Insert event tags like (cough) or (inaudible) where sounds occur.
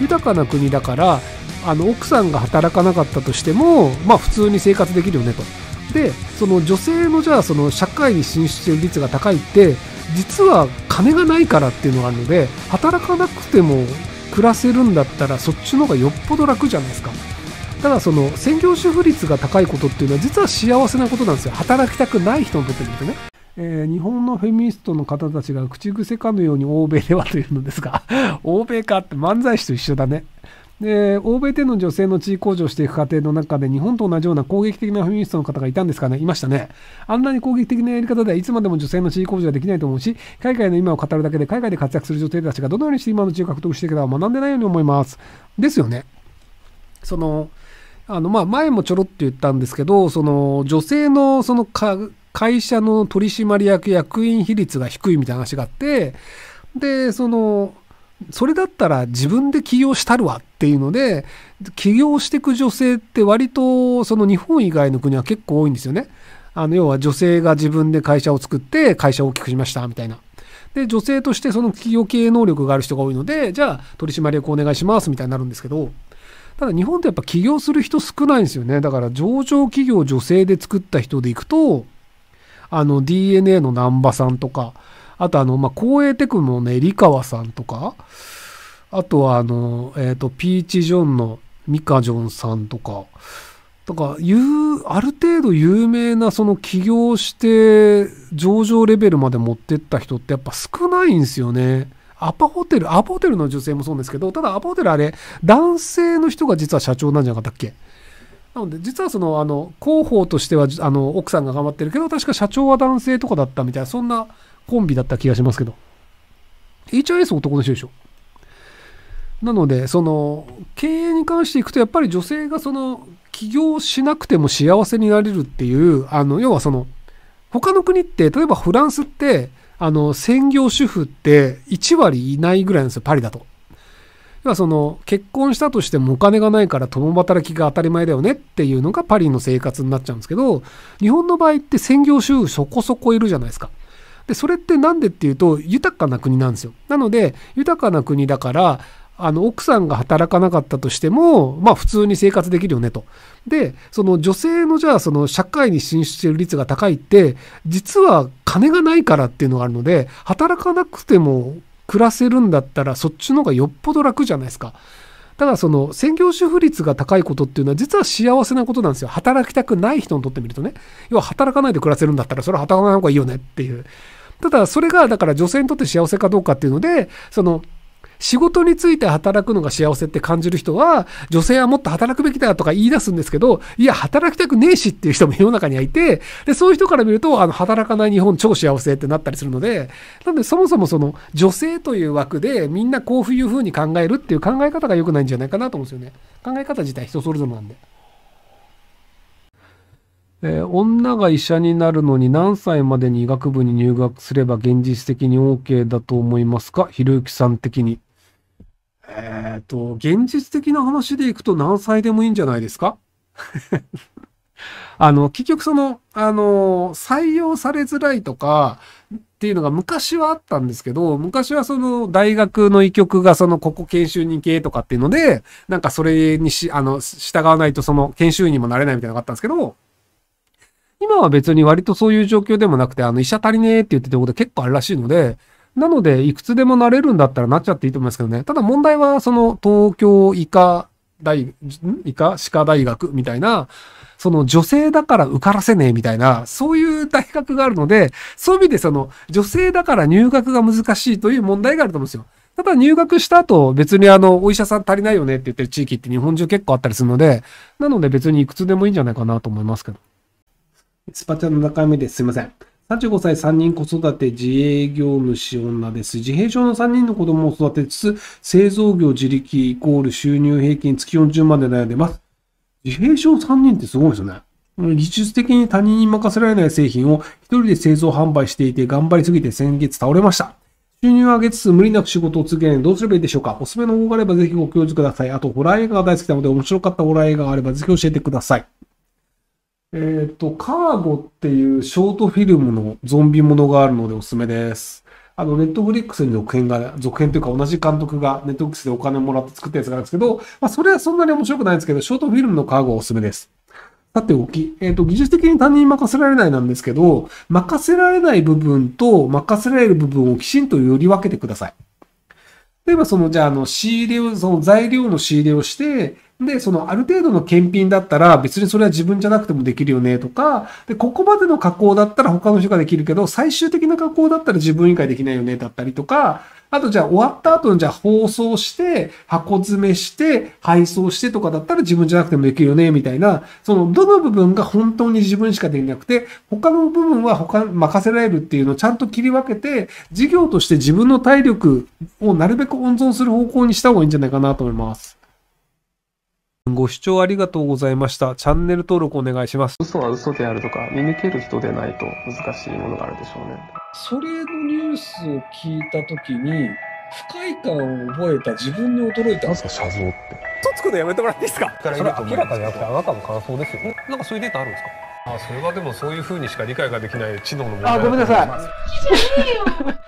豊かな国だからあの奥さんが働かなかったとしても、まあ、普通に生活できるよねと。でその女性のじゃあその社会に進出する率が高いって実は金がないからっていうのがあるので働かなくても暮らせるんだったらそっちの方がよっぽど楽じゃないですかただその専業主婦率が高いことっていうのは実は幸せなことなんですよ働きたくない人にとってみるとねえー、日本のフェミニストの方たちが口癖かのように欧米ではというのですが (laughs) 欧米かって漫才師と一緒だね。で、欧米での女性の地位向上していく過程の中で日本と同じような攻撃的なフェミニストの方がいたんですかねいましたね。あんなに攻撃的なやり方ではいつまでも女性の地位向上はできないと思うし、海外の今を語るだけで海外で活躍する女性たちがどのようにして今の地位を獲得していくかは学んでないように思います。ですよね。その、あの、まあ、前もちょろっと言ったんですけど、その、女性の、その、会社の取締役役員比率が低いみたいな話があって、で、その、それだったら自分で起業したるわっていうので、起業していく女性って割とその日本以外の国は結構多いんですよね。あの、要は女性が自分で会社を作って会社を大きくしましたみたいな。で、女性としてその企業経営能力がある人が多いので、じゃあ取締役お願いしますみたいになるんですけど、ただ日本ってやっぱ起業する人少ないんですよね。だから上場企業女性で作った人でいくと、あの DNA の南波さんとか、あとあの、まあ、光栄テクのね、リカワさんとか、あとはあの、えっ、ー、と、ピーチジョンのミカジョンさんとか、とかい言う、ある程度有名な、その起業して、上場レベルまで持ってった人ってやっぱ少ないんですよね。アパホテル、アパホテルの女性もそうですけど、ただアパホテルあれ、男性の人が実は社長なんじゃなかったっけなので、実はその、あの、広報としては、あの、奥さんが頑張ってるけど、確か社長は男性とかだったみたいな、そんなコンビだった気がしますけど。HIS 男の人でしょ。なので、その、経営に関していくと、やっぱり女性がその、起業しなくても幸せになれるっていう、あの、要はその、他の国って、例えばフランスって、あの、専業主婦って1割いないぐらいなんですよ、パリだと。だからその結婚したとしてもお金がないから共働きが当たり前だよねっていうのがパリの生活になっちゃうんですけど、日本の場合って専業主婦そこそこいるじゃないですか。で、それってなんでっていうと豊かな国なんですよ。なので、豊かな国だから、あの、奥さんが働かなかったとしても、まあ普通に生活できるよねと。で、その女性のじゃあその社会に進出してる率が高いって、実は金がないからっていうのがあるので、働かなくても暮らせるんだったらそっちの方がよっぽど楽じゃないですか。ただその専業主婦率が高いことっていうのは実は幸せなことなんですよ。働きたくない人にとってみるとね。要は働かないで暮らせるんだったらそれは働かない方がいいよねっていう。ただそれがだから女性にとって幸せかどうかっていうので、その仕事について働くのが幸せって感じる人は、女性はもっと働くべきだとか言い出すんですけど、いや、働きたくねえしっていう人も世の中にはいて、で、そういう人から見ると、あの、働かない日本超幸せってなったりするので、なんで、そもそもその、女性という枠で、みんなこういう風に考えるっていう考え方が良くないんじゃないかなと思うんですよね。考え方自体人それぞれなんで。えー、女が医者になるのに何歳までに医学部に入学すれば現実的に OK だと思いますかひろゆきさん的に。えっ、ー、と、現実的な話でいくと何歳でもいいんじゃないですか (laughs) あの、結局その、あの、採用されづらいとかっていうのが昔はあったんですけど、昔はその大学の医局がそのここ研修に行けとかっていうので、なんかそれにし、あの、従わないとその研修医にもなれないみたいなのがあったんですけど、今は別に割とそういう状況でもなくて、あの、医者足りねえって言ってたこと結構あるらしいので、なので、いくつでもなれるんだったらなっちゃっていいと思いますけどね。ただ問題は、その東京医科大、医科歯科大学みたいな、その女性だから受からせねえみたいな、そういう大学があるので、そういう意味でその女性だから入学が難しいという問題があると思うんですよ。ただ入学した後、別にあの、お医者さん足りないよねって言ってる地域って日本中結構あったりするので、なので別にいくつでもいいんじゃないかなと思いますけど。スパチャの中身ですいません。35歳3人子育て自営業主女です。自閉症の3人の子供を育てつつ、製造業自力イコール収入平均月40万で悩んでます。自閉症3人ってすごいですよね。技術的に他人に任せられない製品を一人で製造販売していて頑張りすぎて先月倒れました。収入を上げつつ無理なく仕事を続けるどうすればいいでしょうかおすすめの方があればぜひご教授ください。あと、ホラー映画が大好きなので面白かったホラー映画があればぜひ教えてください。えっ、ー、と、カーゴっていうショートフィルムのゾンビものがあるのでおすすめです。あの、ネットフリックスに続編が、続編というか同じ監督がネットフリックスでお金をもらって作ったやつがあるんですけど、まあ、それはそんなに面白くないんですけど、ショートフィルムのカーゴはおすすめです。さておき、えっ、ー、と、技術的に他人に任せられないなんですけど、任せられない部分と任せられる部分をきちんとより分けてください。例えば、その、じゃあ、あの、仕入れを、その材料の仕入れをして、で、そのある程度の検品だったら別にそれは自分じゃなくてもできるよねとか、で、ここまでの加工だったら他の人ができるけど、最終的な加工だったら自分以外できないよねだったりとか、あとじゃあ終わった後にじゃあ包装して、箱詰めして、配送してとかだったら自分じゃなくてもできるよね、みたいな、そのどの部分が本当に自分しかできなくて、他の部分は他任せられるっていうのをちゃんと切り分けて、事業として自分の体力をなるべく温存する方向にした方がいいんじゃないかなと思います。ご視聴ありがとうございました。チャンネル登録お願いします。嘘は嘘であるとか、見抜ける人でないと難しいものがあるでしょうね。それのニュースを聞いたときに、不快感を覚えた自分に驚いた。なんすか、写像って。とつくのやめてもらっていいですかそれ明らかじゃなくて、あなたの感想ですよなんかそういうデータあるんですかあ、それはでもそういうふうにしか理解ができない知能の問題あ、ごめんなさい。(laughs)